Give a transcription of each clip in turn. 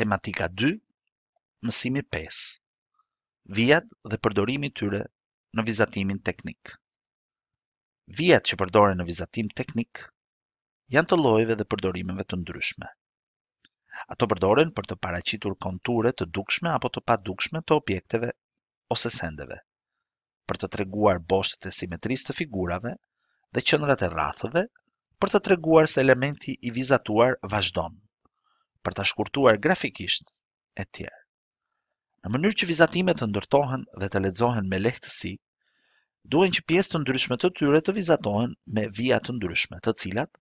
tematika 2, mësimi 5, vijat dhe përdorimi tyre në vizatimin teknik. Vijat që përdore në vizatim teknik janë të lojve dhe përdorimeve të ndryshme. Ato përdoren për të paracitur konture të dukshme apo të padukshme të objekteve ose sendeve, për të treguar boshtet e simetris të figurave dhe qëndrat e rathëve, për të treguar se elementi i vizatuar vazhdonë për të shkurtuar grafikisht e tjerë. Në mënyrë që vizatimet të ndërtohen dhe të ledzohen me lehtësi, duen që pjesë të ndryshme të tyre të vizatohen me vija të ndryshme të cilat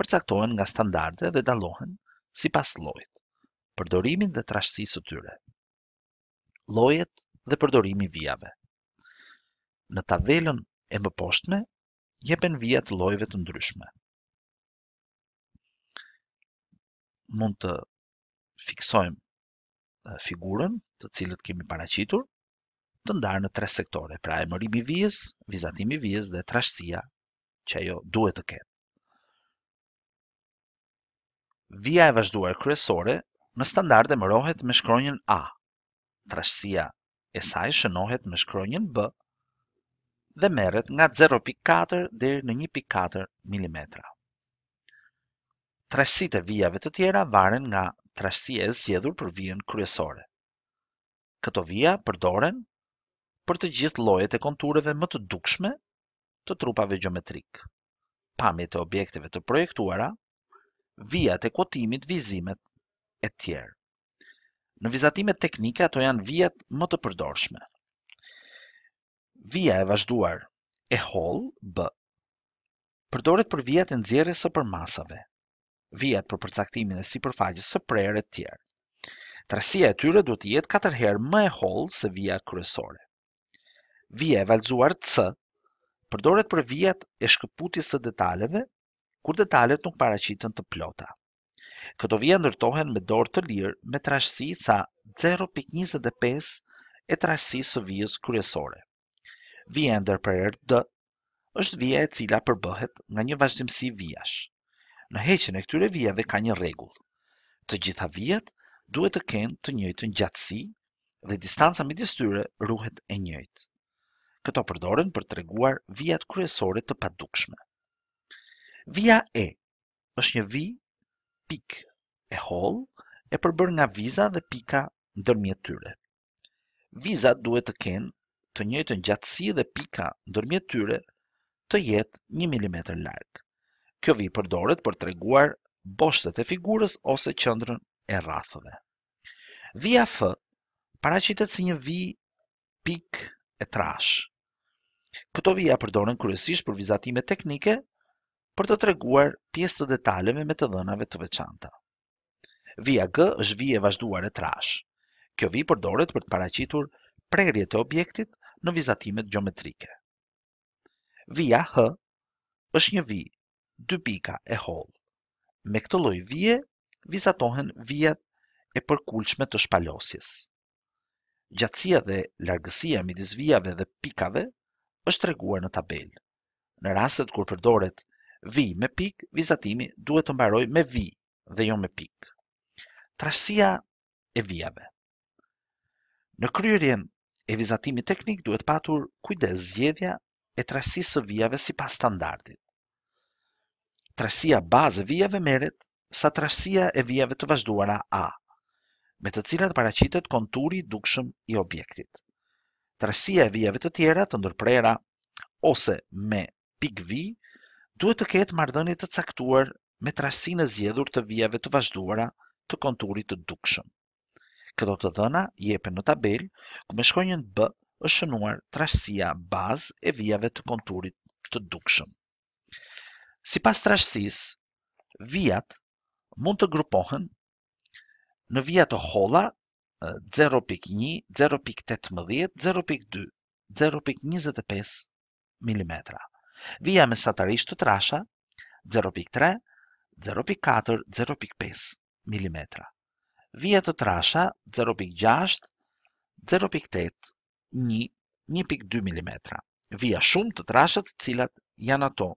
përcaktohen nga standarde dhe dalohen si pas lojt, përdorimin dhe trashësisë të tyre. Lojet dhe përdorimi vijave Në tavelën e më poshtme, jepen vijat lojve të ndryshme. mund të fiksojmë figurën të cilët kemi paracitur të ndarë në tre sektore, pra e mërimi vijës, vizatimi vijës dhe trashësia që ajo duhet të ketë. Vija e vazhduar kryesore në standard e mërohet me shkronjën A, trashësia e saj shënohet me shkronjën B dhe meret nga 0.4 dhe 1.4 mm trashësit e vijave të tjera varen nga trashësia e zgjedhur për vijën kryesore. Këto vija përdoren për të gjithë llojet e kontureve më të dukshme të trupave gjeometrik. Pamjet e objekteve të projektuara, vijat e kotimit vizimet e tjerë. Në vizatimet teknike ato janë vijat më të përdorshme. Vija e vazhduar e hol, B, përdoret për vijat e nxjerrjes së përmasave, vjet për përcaktimin e sipërfaqes së prerë të tjerë. Trasia e tyre duhet të jetë katërherë më e hollë se vija kryesore. Vija e valzuar C përdoret për vijat e shkëputjes së detaleve kur detalet nuk paraqiten të plota. Këto vija ndërtohen me dorë të lirë me trashësi sa 0.25 e trashësisë së vijës kryesore. Vija ndërprerë D është vija e cila përbëhet nga një vazhdimësi vijash në heqen e këtyre vijave ka një regull. Të gjitha vijat duhet të kenë të njëjtën gjatësi dhe distanca me distyre ruhet e njëjtë. Këto përdoren për të reguar vijat kryesore të padukshme. Vija E është një vij pik e hol e përbër nga viza dhe pika ndërmjet tyre. Viza duhet të kenë të njëjtën gjatësi dhe pika ndërmjet tyre të jetë një milimetër largë. Kjo vi përdoret për të reguar boshtet e figurës ose qëndrën e rathëve. Vija F paracitet si një vi pik e trash. Këto vija përdoren kërësisht për vizatime teknike për të treguar pjesë të detaleve me të dënave të veçanta. Vija G është vije vazhduar e trash. Kjo vi përdoret për të paracitur prerjet e objektit në vizatimet gjometrike. Via H është një vij dy pika e hollë. Me këtë lloj vije vizatohen vijat e përkullshme të shpalosjes. Gjatësia dhe largësia midis vijave dhe pikave është reguar në tabel. Në rastet kur përdoret vi me pik, vizatimi duhet të mbaroj me vi dhe jo me pik. Trashësia e vijave Në kryerjen e vizatimit teknik duhet patur kujdes zgjedhja e trashësisë së vijave si pas standardit trashësia bazë vijave merret sa trashësia e vijave të vazhduara A, me të cilat paraqitet konturi i dukshëm i objektit. Trashësia e vijave të tjera të ndërprera ose me pik V duhet të ketë marrëdhënie të caktuar me trashësinë e zgjedhur të vijave të vazhduara të konturit të dukshëm. Këto të dhëna jepen në tabel, ku me shkonjën B është shënuar trashësia bazë e vijave të konturit të dukshëm. Si pas trashësis, vijat mund të grupohen në vijat të hola 0.1, 0.18, 0.2, 0.25 mm. Vija me satarisht të trasha 0.3, 0.4, 0.5 mm. Vija të trasha 0.6, 0.8, 1, 1.2 mm. Vija shumë të trashat cilat janë ato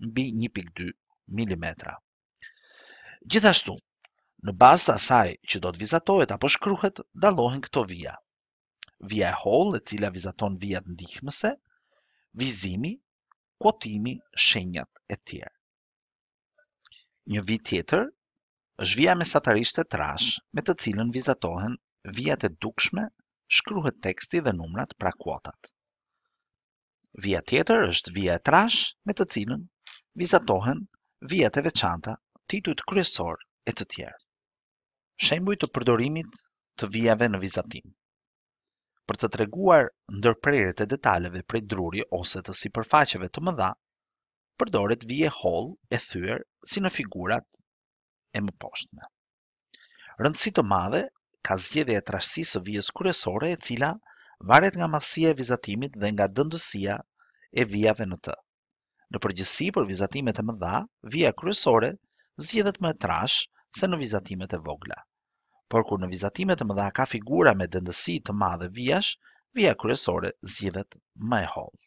mbi 1.2 mm. Gjithashtu, në bazë të asaj që do të vizatohet apo shkruhet, dalohen këto vija. Vija e hollë, e cila vizaton vijat ndihmëse, vizimi, kuotimi, shenjat e tjerë. Një vit tjetër është vija mesatarisht e trash, me të cilën vizatohen vijat e dukshme, shkruhet teksti dhe numrat pra kuotat. Vija tjetër është vija e trash, me të cilën vizatohen vijat e veçanta, titujt kryesor e të tjerë. Shembuj të përdorimit të vijave në vizatim. Për të treguar ndërprerjet e detaleve prej druri ose të sipërfaqeve të mëdha, përdoret vije hol e thyer si në figurat e më poshtme. Rëndësi të madhe ka zgjedhja e trashësisë së vijës kryesore e cila varet nga madhësia e vizatimit dhe nga dëndësia e vijave në të. Në përgjithësi për vizatimet e mëdha, via kryesore zgjidhet më e trash se në vizatimet e vogla. Por kur në vizatimet e mëdha ka figura me dëndësi të madhe vijash, via kryesore zgjidhet më e hollë.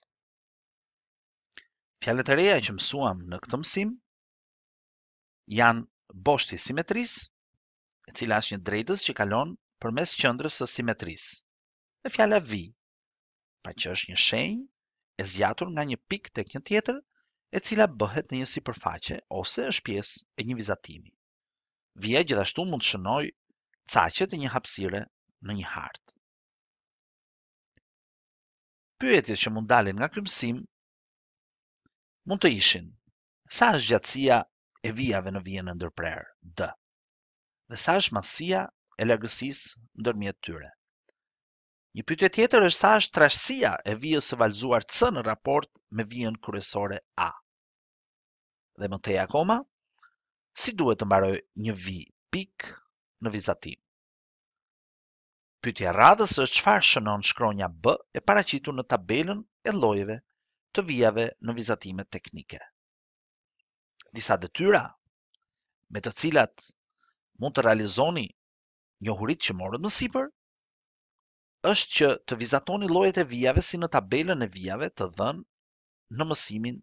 Fjalët e reja që mësuam në këtë mësim janë boshti simetris, e cila është një drejtës që kalon përmes qendrës së simetris. Në fjala vi, pa që është një shenjë e zgjatur nga një pikë tek një tjetër e cila bëhet në një sipërfaqe ose është pjesë e një vizatimi. Vija gjithashtu mund të shënoj caqet e një hapësire në një hartë. Pyetjet që mund dalin nga ky mësim mund të ishin: Sa është gjatësia e vijave në vijën e ndërprerë? D. Dhe sa është masia e largësisë ndërmjet tyre? Një pyetje tjetër është sa është trashësia e vijës së valzuar C në raport me vijën kryesore A? dhe më tej akoma, si duhet të mbaroj një vi pik në vizatim? Pytja radhës është qëfar shënon shkronja B e paracitu në tabelën e llojeve të vijave në vizatimet teknike. Disa detyra me të cilat mund të realizoni njohurit që morët më sipër, është që të vizatoni lojet e vijave si në tabelën e vijave të dhënë në mësimin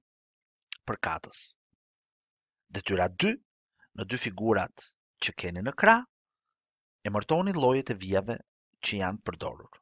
për katës dhe tyra dy, në dy figurat që keni në kra, e mërtoni e vjeve që janë përdorur.